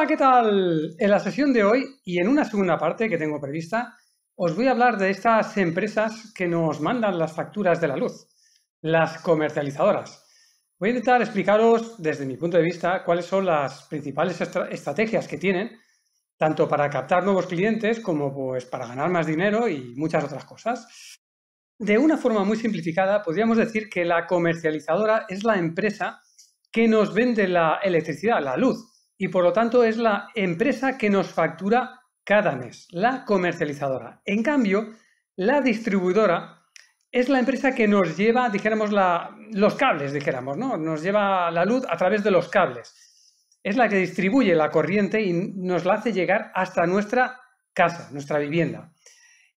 Hola, ¿qué tal? En la sesión de hoy y en una segunda parte que tengo prevista, os voy a hablar de estas empresas que nos mandan las facturas de la luz, las comercializadoras. Voy a intentar explicaros desde mi punto de vista cuáles son las principales estrategias que tienen, tanto para captar nuevos clientes como pues, para ganar más dinero y muchas otras cosas. De una forma muy simplificada, podríamos decir que la comercializadora es la empresa que nos vende la electricidad, la luz, y por lo tanto es la empresa que nos factura cada mes, la comercializadora. En cambio, la distribuidora es la empresa que nos lleva, dijéramos, los cables, dijéramos, ¿no? Nos lleva la luz a través de los cables. Es la que distribuye la corriente y nos la hace llegar hasta nuestra casa, nuestra vivienda.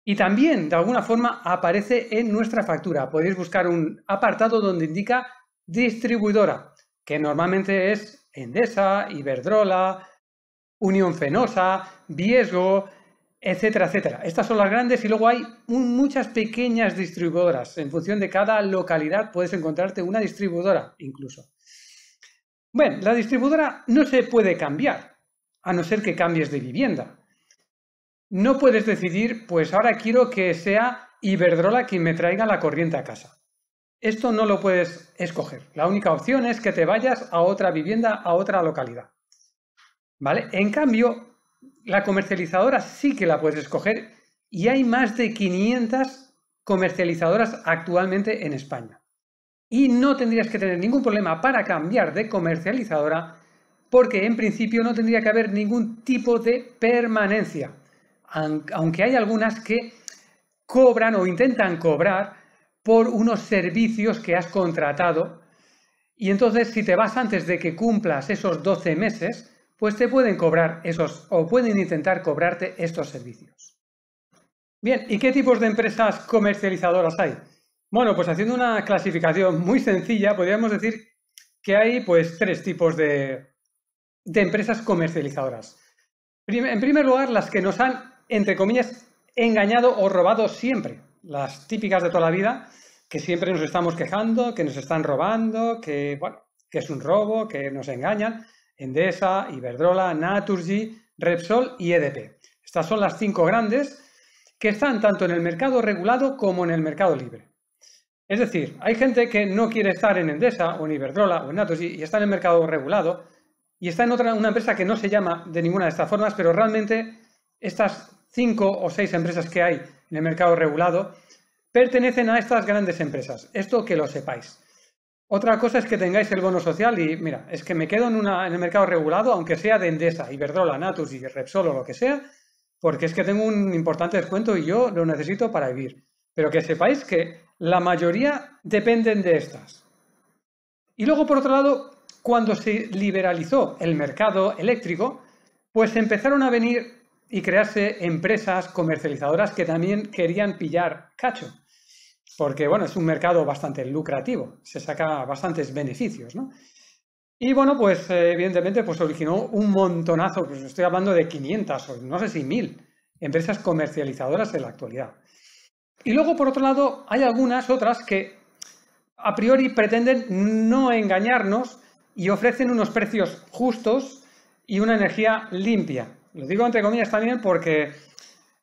Y también, de alguna forma, aparece en nuestra factura. Podéis buscar un apartado donde indica distribuidora, que normalmente es Endesa, Iberdrola, Unión Fenosa, Viesgo, etcétera, etcétera. Estas son las grandes y luego hay muchas pequeñas distribuidoras. En función de cada localidad puedes encontrarte una distribuidora incluso. Bueno, la distribuidora no se puede cambiar, a no ser que cambies de vivienda. No puedes decidir, pues ahora quiero que sea Iberdrola quien me traiga la corriente a casa. Esto no lo puedes escoger. La única opción es que te vayas a otra vivienda, a otra localidad. ¿Vale? En cambio, la comercializadora sí que la puedes escoger y hay más de 500 comercializadoras actualmente en España. Y no tendrías que tener ningún problema para cambiar de comercializadora porque en principio no tendría que haber ningún tipo de permanencia, aunque hay algunas que cobran o intentan cobrar por unos servicios que has contratado. Y entonces, si te vas antes de que cumplas esos 12 meses, pues te pueden cobrar esos o pueden intentar cobrarte estos servicios. Bien, ¿y qué tipos de empresas comercializadoras hay? Bueno, pues haciendo una clasificación muy sencilla, podríamos decir que hay pues tres tipos de, de empresas comercializadoras. En primer lugar, las que nos han, entre comillas, engañado o robado siempre las típicas de toda la vida, que siempre nos estamos quejando, que nos están robando, que, es un robo, que nos engañan. Endesa, Iberdrola, Naturgy, Repsol y EDP. Estas son las cinco grandes que están tanto en el mercado regulado como en el mercado libre. Es decir, hay gente que no quiere estar en Endesa o en Iberdrola o en Naturgy y está en el mercado regulado y está en otra, una empresa que no se llama de ninguna de estas formas, pero realmente estas cinco o seis empresas que hay en el mercado regulado pertenecen a estas grandes empresas. Esto que lo sepáis. Otra cosa es que tengáis el bono social y mira, es que me quedo en, una, en el mercado regulado, aunque sea de Endesa, Iberdrola, Natus y Repsol o lo que sea, porque es que tengo un importante descuento y yo lo necesito para vivir. Pero que sepáis que la mayoría dependen de estas. Y luego, por otro lado, cuando se liberalizó el mercado eléctrico, pues empezaron a venir y crearse empresas comercializadoras que también querían pillar cacho, porque bueno, es un mercado bastante lucrativo, se saca bastantes beneficios, ¿no? Y bueno, pues eh, evidentemente pues originó un montonazo, pues, estoy hablando de 500 o no sé si 1000 empresas comercializadoras en la actualidad. Y luego, por otro lado, hay algunas otras que a priori pretenden no engañarnos y ofrecen unos precios justos y una energía limpia. Lo digo entre comillas también porque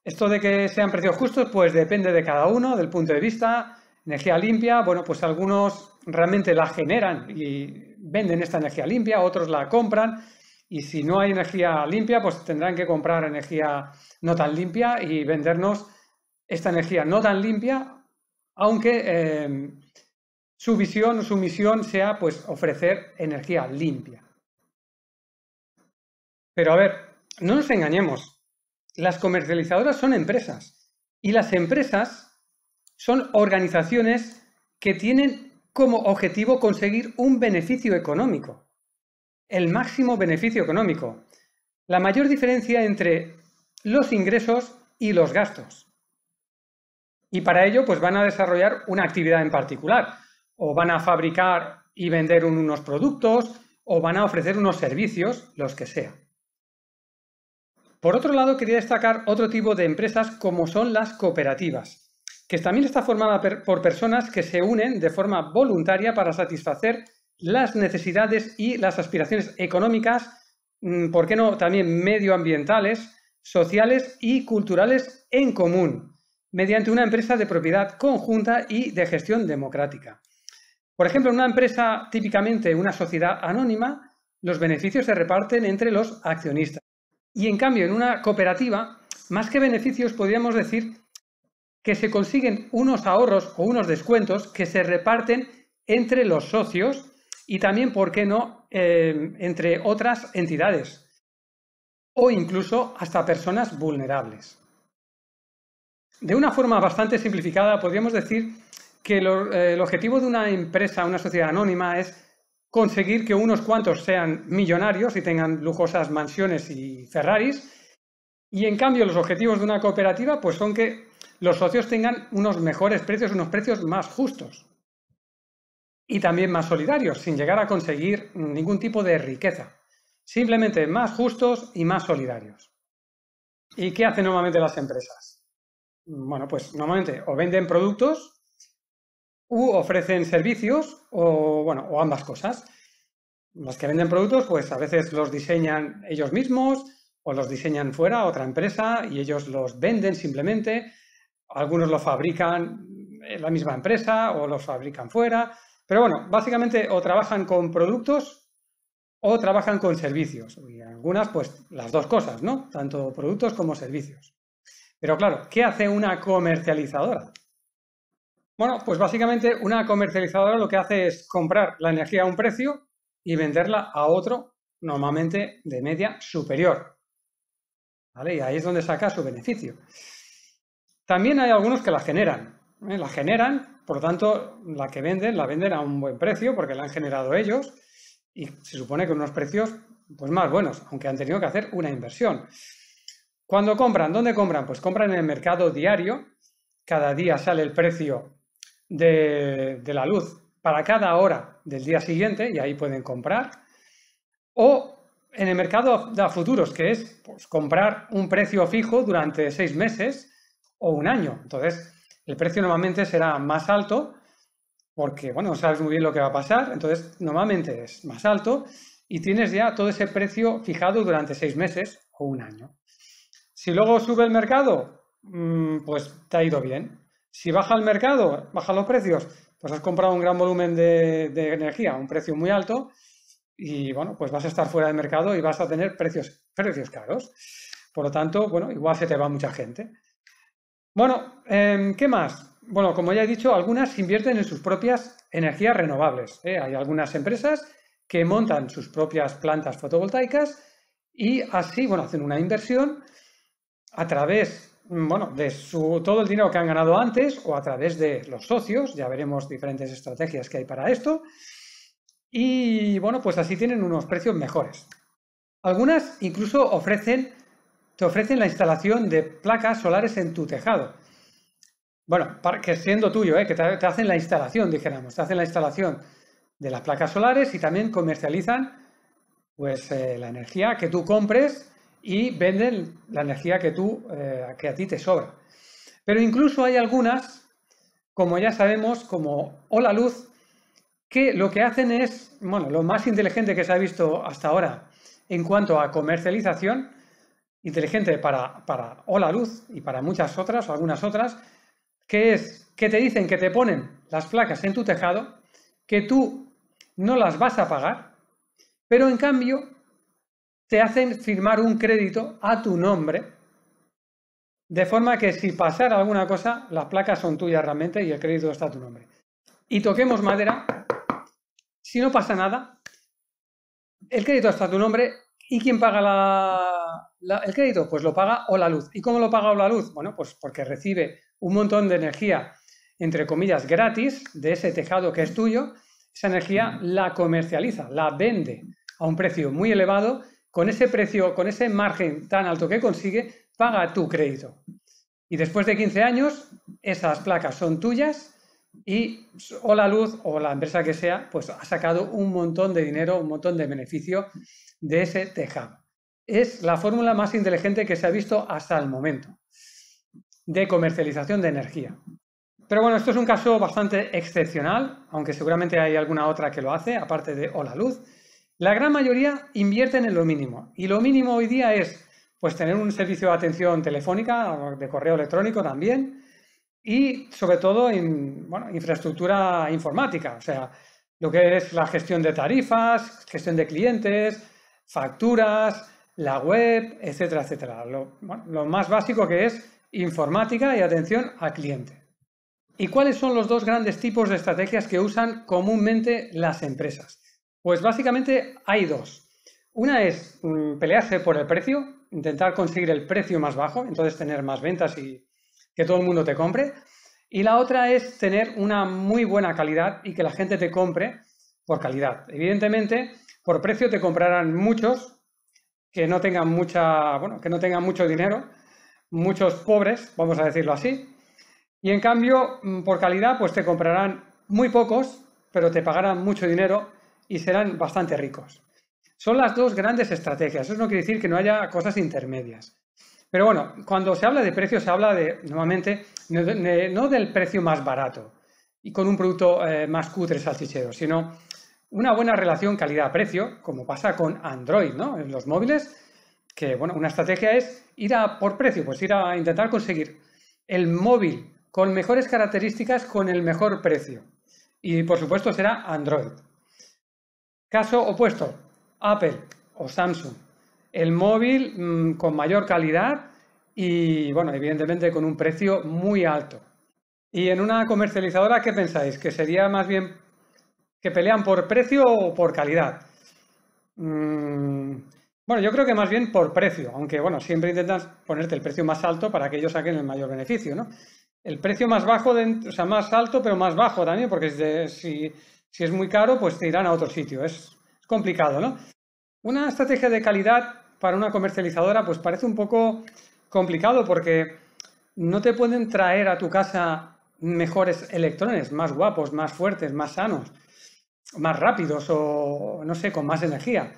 esto de que sean precios justos, pues depende de cada uno, del punto de vista. Energía limpia, bueno, pues algunos realmente la generan y venden esta energía limpia, otros la compran. Y si no hay energía limpia, pues tendrán que comprar energía no tan limpia y vendernos esta energía no tan limpia, aunque em, su visión, o su misión sea pues ofrecer energía limpia. Pero a ver, no nos engañemos, las comercializadoras son empresas y las empresas son organizaciones que tienen como objetivo conseguir un beneficio económico, el máximo beneficio económico, la mayor diferencia entre los ingresos y los gastos. Y para ello, pues van a desarrollar una actividad en particular, o van a fabricar y vender unos productos, o van a ofrecer unos servicios, los que sea. Por otro lado, quería destacar otro tipo de empresas como son las cooperativas, que también está formada por personas que se unen de forma voluntaria para satisfacer las necesidades y las aspiraciones económicas, mm, ¿por qué no? También medioambientales, sociales y culturales en común, mediante una empresa de propiedad conjunta y de gestión democrática. Por ejemplo, en una empresa típicamente una sociedad anónima, los beneficios se reparten entre los accionistas. Y en cambio, en una cooperativa, más que beneficios, podríamos decir que se consiguen unos ahorros o unos descuentos que se reparten entre los socios y también, ¿por qué no?, eh, entre otras entidades o incluso hasta personas vulnerables. De una forma bastante simplificada, podríamos decir que eh, el objetivo de una empresa, una sociedad anónima, es conseguir que unos cuantos sean millonarios y tengan lujosas mansiones y Ferraris, y en cambio los objetivos de una cooperativa pues son que los socios tengan unos mejores precios, unos precios más justos y también más solidarios, sin llegar a conseguir ningún tipo de riqueza, simplemente más justos y más solidarios. ¿Y qué hacen normalmente las empresas? Bueno, pues normalmente o venden productos u ofrecen servicios o, bueno, o ambas cosas. Los que venden productos, pues a veces los diseñan ellos mismos o los diseñan fuera, otra empresa, y ellos los venden simplemente. Algunos los fabrican en la misma empresa o los fabrican fuera. Pero bueno, básicamente o trabajan con productos o trabajan con servicios. Y algunas, pues las dos cosas, ¿no? Tanto productos como servicios. Pero claro, ¿qué hace una comercializadora? Bueno, pues básicamente una comercializadora lo que hace es comprar la energía a un precio y venderla a otro, normalmente de media superior. ¿Vale? Y ahí es donde saca su beneficio. También hay algunos que la generan. ¿eh? La generan, por lo tanto, la que venden, la venden a un buen precio porque la han generado ellos y se supone que unos precios pues más buenos, aunque han tenido que hacer una inversión. Cuando compran, ¿dónde compran? Pues compran en el mercado diario. Cada día sale el precio de, la luz para cada hora del día siguiente y ahí pueden comprar. O en el mercado de futuros, que es pues, comprar un precio fijo durante seis meses o un año. Entonces, el precio normalmente será más alto porque, bueno, sabes muy bien lo que va a pasar, entonces normalmente es más alto y tienes ya todo ese precio fijado durante seis meses o un año. Si luego sube el mercado, mm, pues te ha ido bien. Si baja el mercado, bajan los precios, pues has comprado un gran volumen de, energía a un precio muy alto y bueno, pues vas a estar fuera de mercado y vas a tener precios, precios caros. Por lo tanto, bueno, igual se te va mucha gente. Bueno, em, ¿qué más? Bueno, como ya he dicho, algunas invierten en sus propias energías renovables. ¿eh? Hay algunas empresas que montan sus propias plantas fotovoltaicas y así, bueno, hacen una inversión a través bueno, de todo el dinero que han ganado antes o a través de los socios, ya veremos diferentes estrategias que hay para esto, y bueno, pues así tienen unos precios mejores. Algunas incluso ofrecen, te ofrecen la instalación de placas solares en tu tejado. Bueno, que siendo tuyo, ¿eh? que te, hacen la instalación, dijéramos, te hacen la instalación de las placas solares y también comercializan pues eh, la energía que tú compres y venden la energía que, tú, eh, que a ti te sobra. Pero incluso hay algunas, como ya sabemos, como Hola Luz, que lo que hacen es, bueno, lo más inteligente que se ha visto hasta ahora en cuanto a comercialización, inteligente para, para Hola Luz y para muchas otras, o algunas otras, que es que te dicen que te ponen las placas en tu tejado, que tú no las vas a pagar, pero en cambio te hacen firmar un crédito a tu nombre, de forma que si pasara alguna cosa, las placas son tuyas realmente y el crédito está a tu nombre. Y toquemos madera, si no pasa nada, el crédito está a tu nombre y ¿quién paga el crédito? Pues lo paga o la luz. ¿Y cómo lo paga o la luz? Bueno, pues porque recibe un montón de energía, entre comillas, gratis de ese tejado que es tuyo, esa energía la comercializa, la vende a un precio muy elevado con ese precio, con ese margen tan alto que consigue, paga tu crédito. Y después de 15 años, esas placas son tuyas y o la luz o la empresa que sea, pues ha sacado un montón de dinero, un montón de beneficio de ese tejado. Es la fórmula más inteligente que se ha visto hasta el momento de comercialización de energía. Pero bueno, esto es un caso bastante excepcional, aunque seguramente hay alguna otra que lo hace, aparte de o luz. La gran mayoría invierten en lo mínimo y lo mínimo hoy día es pues tener un servicio de atención telefónica, de correo electrónico también y sobre todo en bueno, infraestructura informática, o sea, lo que es la gestión de tarifas, gestión de clientes, facturas, la web, etcétera, etcétera. lo más básico que es informática y atención al cliente. ¿Y cuáles son los dos grandes tipos de estrategias que usan comúnmente las empresas? Pues básicamente hay dos. Una es mm, pelearse por el precio, intentar conseguir el precio más bajo, entonces tener más ventas y que todo el mundo te compre. Y la otra es tener una muy buena calidad y que la gente te compre por calidad. Evidentemente, por precio te comprarán muchos que no tengan mucha, bueno, que no tengan mucho dinero, muchos pobres, vamos a decirlo así. Y en cambio, mm, por calidad, pues te comprarán muy pocos, pero te pagarán mucho dinero y serán bastante ricos. Son las dos grandes estrategias. Eso no quiere decir que no haya cosas intermedias. Pero bueno, cuando se habla de precio, se habla de, nuevamente no, del precio más barato y con un producto eh, más cutre salchichero, sino una buena relación calidad-precio, como pasa con Android, ¿no? En los móviles, que bueno, una estrategia es ir a por precio, pues ir a intentar conseguir el móvil con mejores características con el mejor precio. Y por supuesto será Android. Caso opuesto, Apple o Samsung. El móvil mm, con mayor calidad y, bueno, evidentemente con un precio muy alto. ¿Y en una comercializadora qué pensáis? ¿Que sería más bien que pelean por precio o por calidad? Mm, bueno, yo creo que más bien por precio, aunque bueno, siempre intentas ponerte el precio más alto para que ellos saquen el mayor beneficio, ¿no? El precio más bajo, o sea, más alto, pero más bajo también, porque si, si es muy caro, pues te irán a otro sitio. Es, complicado, ¿no? Una estrategia de calidad para una comercializadora, pues parece un poco complicado porque no te pueden traer a tu casa mejores electrones, más guapos, más fuertes, más sanos, más rápidos o, no sé, con más energía.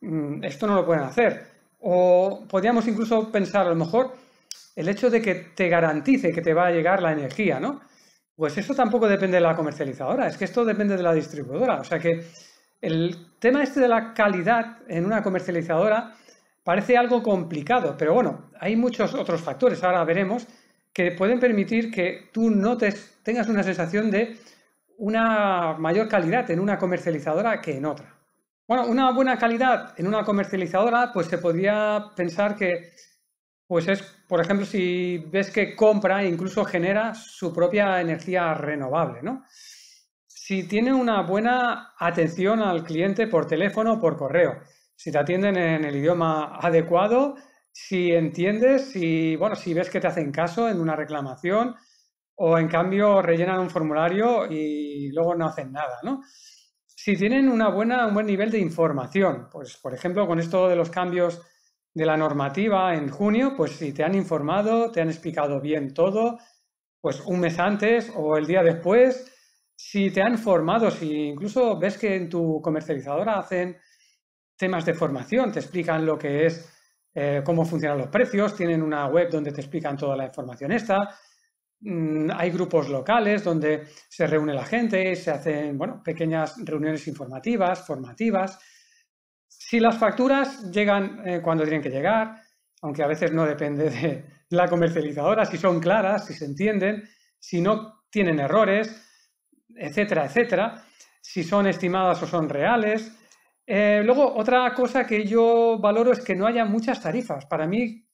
Mm, esto no lo pueden hacer. O podríamos incluso pensar, a lo mejor, el hecho de que te garantice que te va a llegar la energía, ¿no? Pues esto tampoco depende de la comercializadora, es que esto depende de la distribuidora. O sea que el tema este de la calidad en una comercializadora parece algo complicado, pero bueno, hay muchos otros factores, ahora veremos, que pueden permitir que tú notes, tengas una sensación de una mayor calidad en una comercializadora que en otra. Bueno, una buena calidad en una comercializadora, pues se podría pensar que pues es por ejemplo, si ves que compra e incluso genera su propia energía renovable, ¿no? Si tiene una buena atención al cliente por teléfono o por correo, si te atienden en el idioma adecuado, si entiendes, y, bueno, si ves que te hacen caso en una reclamación o en cambio rellenan un formulario y luego no hacen nada, ¿no? Si tienen una buena, un buen nivel de información, pues por ejemplo con esto de los cambios de la normativa en junio, pues si te han informado, te han explicado bien todo, pues un mes antes o el día después, si te han formado, si incluso ves que en tu comercializadora hacen temas de formación, te explican lo que es, eh, cómo funcionan los precios, tienen una web donde te explican toda la información esta, mm, hay grupos locales donde se reúne la gente, se hacen, bueno, pequeñas reuniones informativas, formativas, si las facturas llegan eh, cuando tienen que llegar, aunque a veces no depende de la comercializadora, si son claras, si se entienden, si no tienen errores, etcétera, etcétera, si son estimadas o son reales. Eh, luego, otra cosa que yo valoro es que no haya muchas tarifas. Para mí,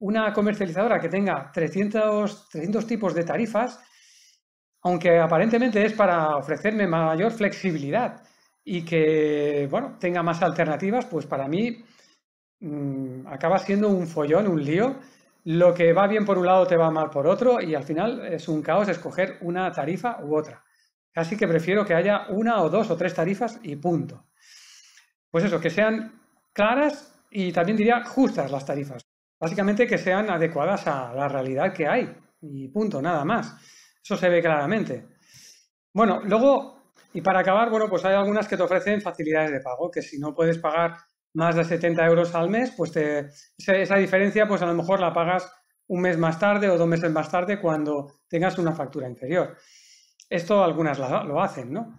una comercializadora que tenga 300 tipos de tarifas, aunque aparentemente es para ofrecerme mayor flexibilidad, y que, bueno, tenga más alternativas, pues para mí mm, acaba siendo un follón, un lío. Lo que va bien por un lado te va mal por otro y al final es un caos escoger una tarifa u otra. Así que prefiero que haya una o dos o tres tarifas y punto. Pues eso, que sean claras y también diría justas las tarifas. Básicamente que sean adecuadas a la realidad que hay y punto, nada más. Eso se ve claramente. Bueno, luego y para acabar, bueno, pues hay algunas que te ofrecen facilidades de pago, que si no puedes pagar más de 70 euros al mes, pues esa diferencia pues a lo mejor la pagas un mes más tarde o dos meses más tarde cuando tengas una factura inferior. Esto algunas lo hacen, ¿no?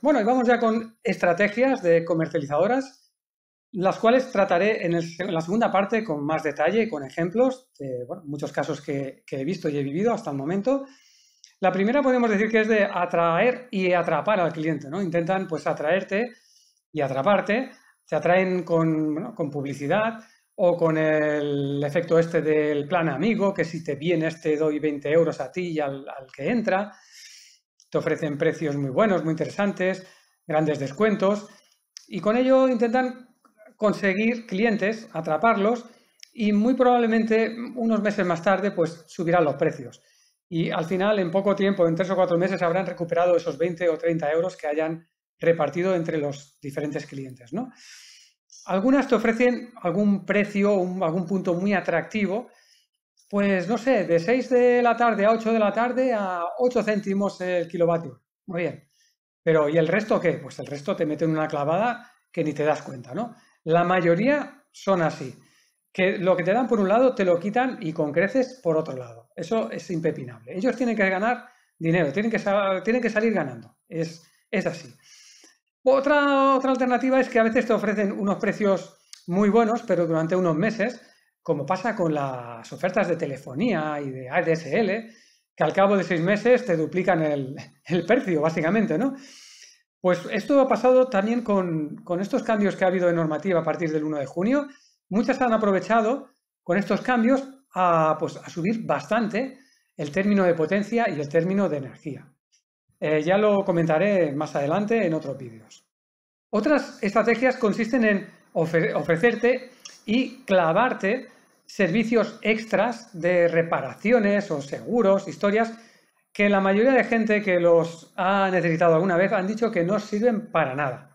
Bueno, y vamos ya con estrategias de comercializadoras, las cuales trataré en, la segunda parte con más detalle, y con ejemplos de muchos casos que he visto y he vivido hasta el momento. La primera podemos decir que es de atraer y atrapar al cliente, ¿no? Intentan pues atraerte y atraparte, te atraen con, publicidad o con el efecto este del plan amigo, que si te vienes te doy 20 euros a ti y al, al que entra, te ofrecen precios muy buenos, muy interesantes, grandes descuentos y con ello intentan conseguir clientes, atraparlos y muy probablemente unos meses más tarde pues subirán los precios y al final, en poco tiempo, en tres o cuatro meses, habrán recuperado esos 20 o 30 euros que hayan repartido entre los diferentes clientes. ¿no? Algunas te ofrecen algún precio, algún punto muy atractivo, pues no sé, de 6 de la tarde a 8 de la tarde a 8 céntimos el kilovatio. Muy bien. Pero ¿y el resto qué? Pues el resto te en una clavada que ni te das cuenta, ¿no? La mayoría son así que lo que te dan por un lado te lo quitan y con creces por otro lado. Eso es impepinable. Ellos tienen que ganar dinero, tienen que, tienen que salir ganando. Es, es así. Otra, otra alternativa es que a veces te ofrecen unos precios muy buenos, pero durante unos meses, como pasa con las ofertas de telefonía y de ADSL, que al cabo de seis meses te duplican el, precio, básicamente, ¿no? Pues esto ha pasado también con, con estos cambios que ha habido de normativa a partir del 1 de junio, Muchas han aprovechado con estos cambios pues, a, subir bastante el término de potencia y el término de energía. Eh, ya lo comentaré más adelante en otros vídeos. Otras estrategias consisten en ofrecerte y clavarte servicios extras de reparaciones o seguros, historias que la mayoría de gente que los ha necesitado alguna vez han dicho que no sirven para nada.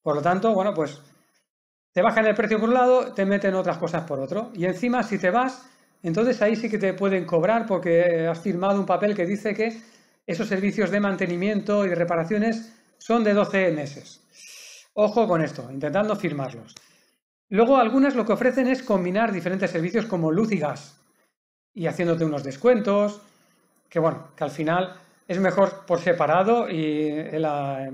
Por lo tanto, bueno, pues te bajan el precio por un lado, te meten otras cosas por otro. Y encima, si te vas, entonces ahí sí que te pueden cobrar porque has firmado un papel que dice que esos servicios de mantenimiento y reparaciones son de 12 meses. Ojo con esto, intentando firmarlos. Luego algunas lo que ofrecen es combinar diferentes servicios como luz y gas y haciéndote unos descuentos, que bueno, que al final es mejor por separado y la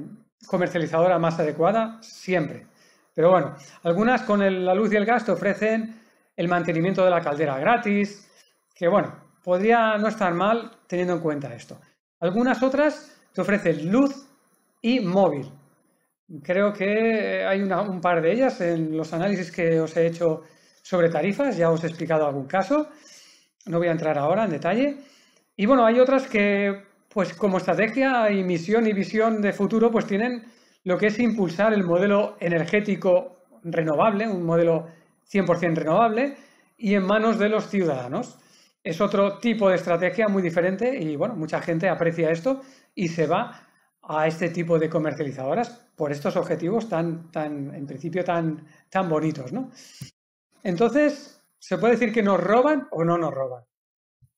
comercializadora más adecuada siempre. Pero bueno, algunas con la luz y el gas te ofrecen el mantenimiento de la caldera gratis, que bueno, podría no estar mal teniendo en cuenta esto. Algunas otras te ofrecen luz y móvil. Creo que eh, hay un par de ellas en los análisis que os he hecho sobre tarifas, ya os he explicado algún caso, no voy a entrar ahora en detalle. Y bueno, hay otras que, pues como estrategia y misión y visión de futuro, pues tienen lo que es impulsar el modelo energético renovable, un modelo 100% renovable, y en manos de los ciudadanos. Es otro tipo de estrategia muy diferente y bueno, mucha gente aprecia esto y se va a este tipo de comercializadoras por estos objetivos tan, tan en principio, tan, tan bonitos, ¿no? Entonces, ¿se puede decir que nos roban o no nos roban?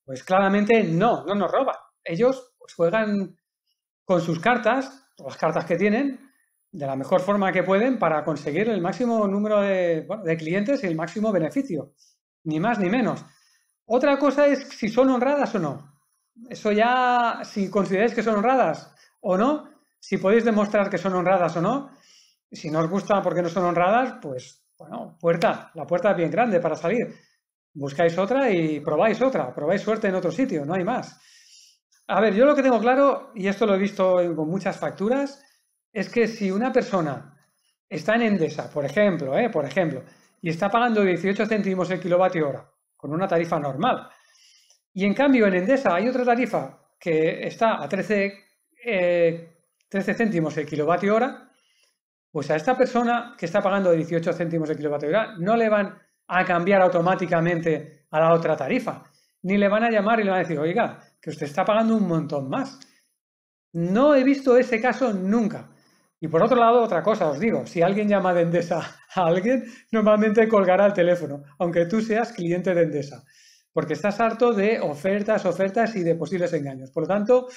Pues claramente no, no nos roban. Ellos pues, juegan con sus cartas, las cartas que tienen, de la mejor forma que pueden para conseguir el máximo número de, clientes y el máximo beneficio, ni más ni menos. Otra cosa es si son honradas o no. Eso ya, si consideráis que son honradas o no, si podéis demostrar que son honradas o no, si no os gusta porque no son honradas, pues bueno, puerta, la puerta es bien grande para salir. Buscáis otra y probáis otra, probáis suerte en otro sitio, no hay más. A ver, yo lo que tengo claro, y esto lo he visto con muchas facturas, es que si una persona está en Endesa, por ejemplo, ¿eh? por ejemplo, y está pagando 18 céntimos el kilovatio hora con una tarifa normal, y en cambio en Endesa hay otra tarifa que está a 13, 13 eh, céntimos el kilovatio hora, pues a esta persona que está pagando 18 céntimos el kilovatio hora no le van a cambiar automáticamente a la otra tarifa, ni le van a llamar y le van a decir, oiga, que usted está pagando un montón más. No he visto ese caso nunca. Y por otro lado, otra cosa os digo, si alguien llama de Endesa a alguien, normalmente colgará el teléfono, aunque tú seas cliente de Endesa, porque estás harto de ofertas, ofertas y de posibles engaños. Por lo tanto,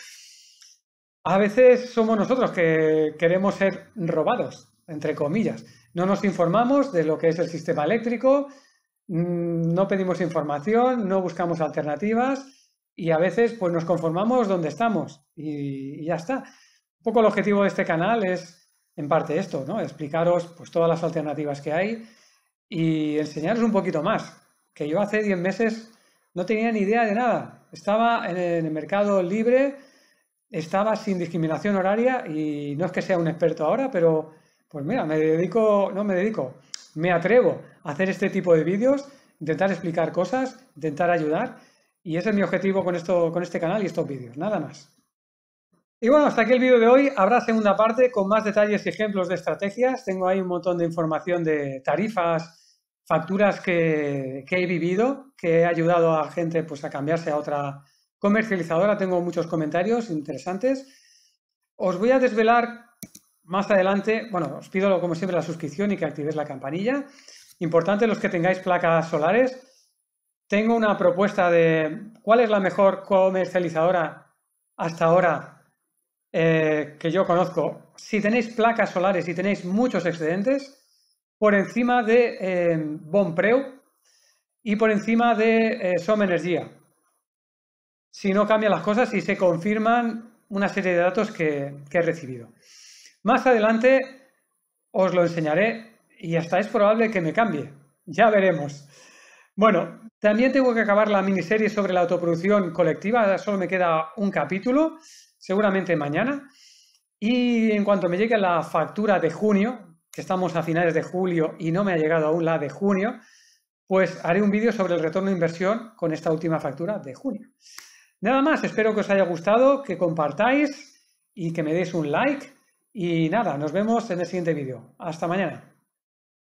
a veces somos nosotros que queremos ser robados, entre comillas. No nos informamos de lo que es el sistema eléctrico, mm, no pedimos información, no buscamos alternativas y a veces pues nos conformamos donde estamos y, y ya está. Un poco el objetivo de este canal es, en parte, esto, ¿no? Explicaros pues, todas las alternativas que hay y enseñaros un poquito más. Que yo hace 10 meses no tenía ni idea de nada. Estaba en el mercado libre, estaba sin discriminación horaria y no es que sea un experto ahora, pero pues mira, me dedico, no me dedico, me atrevo a hacer este tipo de vídeos, intentar explicar cosas, intentar ayudar y ese es mi objetivo con, esto, con este canal y estos vídeos, nada más. Y bueno, hasta aquí el vídeo de hoy. Habrá segunda parte con más detalles y ejemplos de estrategias. Tengo ahí un montón de información de tarifas, facturas que, he vivido, que he ayudado a gente pues, a cambiarse a otra comercializadora. Tengo muchos comentarios interesantes. Os voy a desvelar más adelante, bueno, os pido como siempre la suscripción y que activéis la campanilla. Importante los que tengáis placas solares. Tengo una propuesta de cuál es la mejor comercializadora hasta ahora eh, que yo conozco, si tenéis placas solares y tenéis muchos excedentes, por encima de eh, Bonpreu y por encima de eh, energía Si no cambian las cosas y se confirman una serie de datos que, que he recibido. Más adelante os lo enseñaré y hasta es probable que me cambie. Ya veremos. Bueno, también tengo que acabar la miniserie sobre la autoproducción colectiva, solo me queda un capítulo seguramente mañana. Y en cuanto me llegue la factura de junio, que estamos a finales de julio y no me ha llegado aún la de junio, pues haré un vídeo sobre el retorno de inversión con esta última factura de junio. Nada más, espero que os haya gustado, que compartáis y que me deis un like. Y nada, nos vemos en el siguiente vídeo. Hasta mañana.